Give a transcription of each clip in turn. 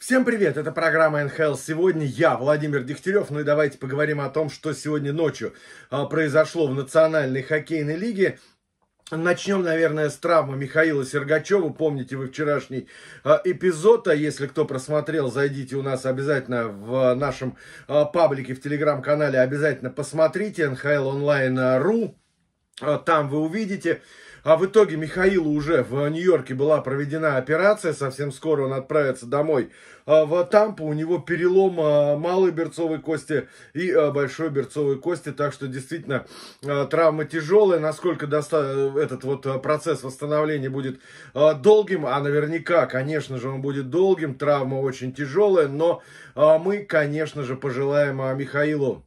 Всем привет, это программа НХЛ. Сегодня я, Владимир Дегтярев, ну и давайте поговорим о том, что сегодня ночью а, произошло в Национальной хоккейной лиге. Начнем, наверное, с травмы Михаила Сергачева. Помните вы вчерашний э, эпизод, а если кто просмотрел, зайдите у нас обязательно в нашем э, паблике в телеграм-канале, обязательно посмотрите, НХЛ-онлайн. nhlonline.ru. А, а там вы увидите. А в итоге Михаилу уже в Нью-Йорке была проведена операция. Совсем скоро он отправится домой а в Тампу. У него перелом а, малой берцовой кости и большой берцовой кости. Так что действительно травма тяжелая. Насколько доста... этот вот процесс восстановления будет долгим, а наверняка, конечно же, он будет долгим. Травма очень тяжелая, но мы, конечно же, пожелаем Михаилу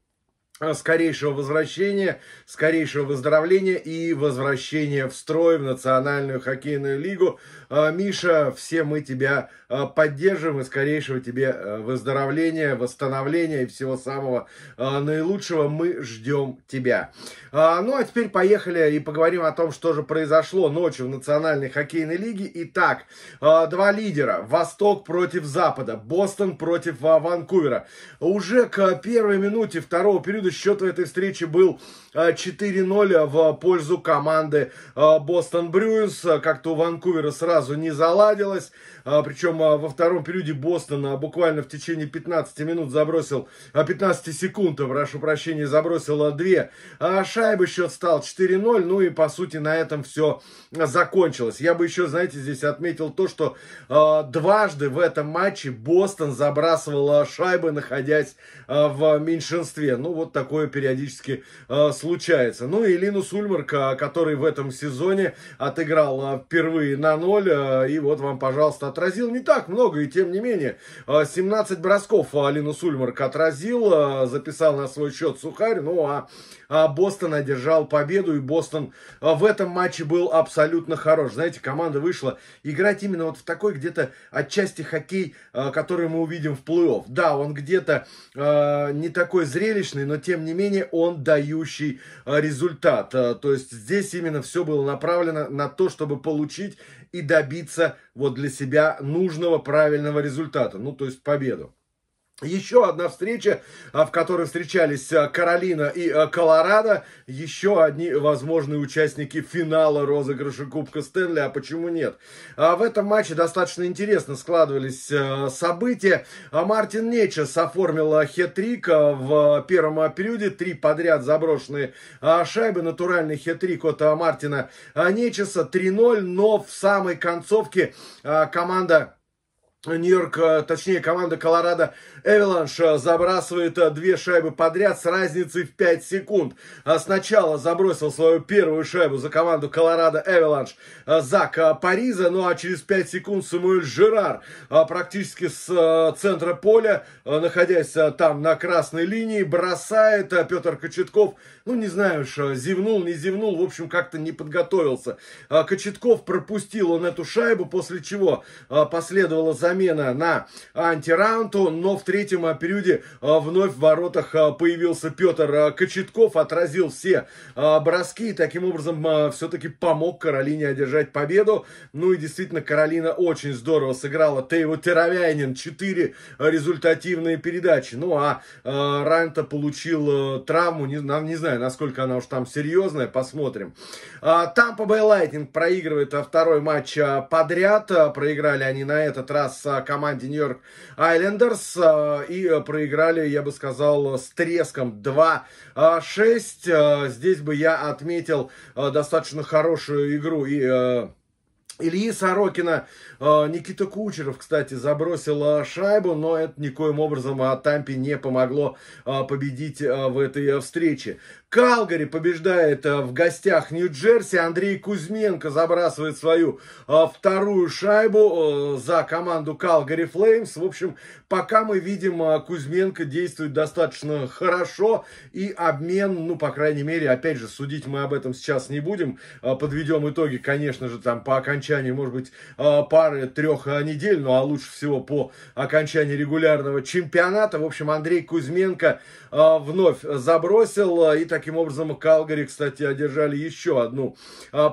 Э, скорейшего возвращения, скорейшего выздоровления и возвращения в строй в Национальную хоккейную лигу. Э, Миша, все мы тебя э, поддерживаем и скорейшего тебе выздоровления, восстановления и всего самого наилучшего. Мы ждем тебя. Ну а теперь поехали и поговорим о том, что же произошло ночью в Национальной хоккейной лиге. Итак, два лидера. Восток против Запада. Бостон против Ванкувера. Уже к первой минуте второго периода периода счет в этой встрече был 4-0 э, э, в пользу команды э, Бостон Брюс. Как-то у Ванкувера сразу не заладилось. Причем во втором периоде Бостона буквально в течение 15 минут забросил, 15 секунд, прошу прощения, забросил 2 шайбы. Счет стал 4-0. Ну и по сути на этом все закончилось. Я бы еще, знаете, здесь отметил то, что дважды в этом матче Бостон забрасывал шайбы, находясь в меньшинстве. Ну вот такое периодически э, случается. Ну и Линус Ульмарка, э, который в этом сезоне отыграл э, впервые на ноль, э, и вот вам, пожалуйста, отразил не так много, и тем не менее, э, 17 бросков э, Линус Ульмарк отразил, э, записал на свой счет Сухарь, ну а э, Бостон одержал победу, и Бостон э, в этом матче был абсолютно хорош. Знаете, команда вышла играть именно вот в такой где-то отчасти хоккей, э, который мы увидим в плей-офф. Да, он где-то э, не такой зрелищный, но тем не менее он дающий а, результат. А, то есть здесь именно все было направлено на то, чтобы получить и добиться вот для себя нужного правильного результата, ну то есть победу. Еще одна встреча, а, в которой встречались а, Каролина и а, Колорадо. Еще одни возможные участники финала розыгрыша Кубка Стэнли. А почему нет? В этом матче достаточно интересно складывались события. Мартин Нечес оформил хет-трик в первом периоде. Три подряд заброшенные шайбы. Натуральный хет-трик от Мартина Нечеса. 3-0. Но в самой концовке команда Нью-Йорк, э, точнее команда Колорадо Эвеланш забрасывает э, две шайбы подряд с разницей в 5 секунд. Э, сначала забросил свою первую шайбу за команду Колорадо Эвеланш Зак Париза, ну а через 5 секунд Самуэль Жерар практически с центра поля, находясь там на красной линии, бросает Петр Кочетков, ну не знаю уж, зевнул, не зевнул, в общем как-то не подготовился. Кочетков пропустил он эту шайбу, после чего последовала за замена на антиранту, но в третьем периоде а, вновь в воротах а, появился Петр а, Кочетков, отразил все броски и таким образом все-таки помог Каролине одержать победу. Ну и действительно, Каролина очень здорово сыграла. Тейво Теровянин, 4 результативные передачи. Ну а Ранта получил травму, не, не знаю, насколько она уж там серьезная, посмотрим. Тампа Бэй Лайтнинг проигрывает второй матч подряд. Проиграли они на этот раз Э, команде Нью-Йорк Айлендерс э, и проиграли, я бы сказал, с треском 2-6. Э, здесь бы я отметил достаточно хорошую игру и Ильи Сорокина э, Никита Кучеров, кстати, забросил э, шайбу, но это никоим образом Тампе не помогло э, победить в этой встрече. Калгари побеждает в гостях Нью-Джерси. Андрей Кузьменко забрасывает свою вторую шайбу за команду Калгари Флеймс. В общем, пока мы видим, Кузьменко действует достаточно хорошо и обмен, ну, по крайней мере, опять же, судить мы об этом сейчас не будем. Подведем итоги, конечно же, там по окончанию окончании, может быть, а, пары трех а, недель, ну а лучше всего по окончании регулярного чемпионата. В общем, Андрей Кузьменко а, вновь забросил, и таким образом Калгари, кстати, одержали еще одну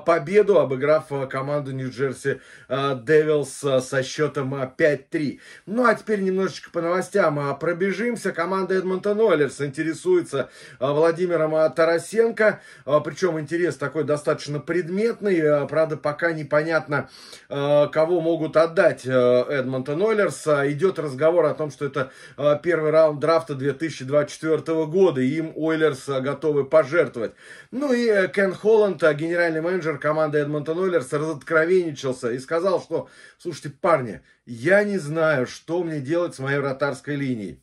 победу, обыграв команду Нью-Джерси Девилс со счетом 5-3. Ну а теперь немножечко по новостям пробежимся. Команда Эдмонтон Ойлерс интересуется Владимиром Тарасенко, причем интерес такой достаточно предметный, правда, пока непонятно, понятно, э, кого могут отдать э, Эдмонтон Ойлерс. Идет разговор о том, что это э, первый раунд драфта 2024 года, и им Ойлерс готовы пожертвовать. Ну и Кен Холланд, генеральный менеджер команды Эдмонтон Ойлерс, разоткровенничался и сказал, что, слушайте, парни, я не знаю, что мне делать с моей вратарской линией.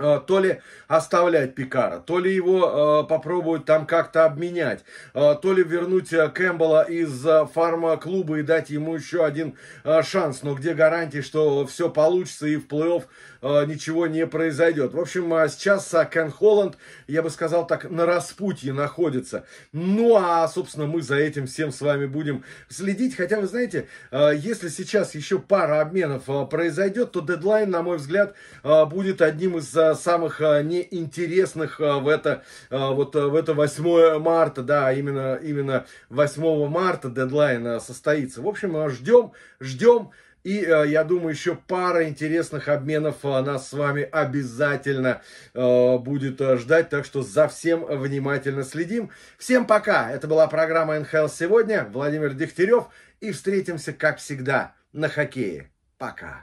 Э, то ли оставлять Пикара, то ли его э, попробуют там как-то обменять, э, то ли вернуть э, Кэмпбелла из э, фарма-клуба и дать ему еще один э, шанс, но где гарантии, что все получится и в плей-офф э, ничего не произойдет. В общем, э, сейчас э, Кен Холланд, я бы сказал так, на распутье находится. Ну, а, собственно, мы за этим всем с вами будем следить, хотя, вы знаете, э, если сейчас еще пара обменов э, произойдет, то дедлайн, на мой взгляд, э, будет одним из э, самых а, неинтересных а, в это, а, вот в это 8 марта, да, именно, именно 8 марта дедлайн состоится. В общем, ждем, ждем. И я думаю, еще пара интересных обменов нас с вами обязательно будет ждать. Так что за всем внимательно следим. Всем пока. Это была программа НХЛ сегодня. Владимир Дегтярев. И встретимся, как всегда, на хоккее. Пока.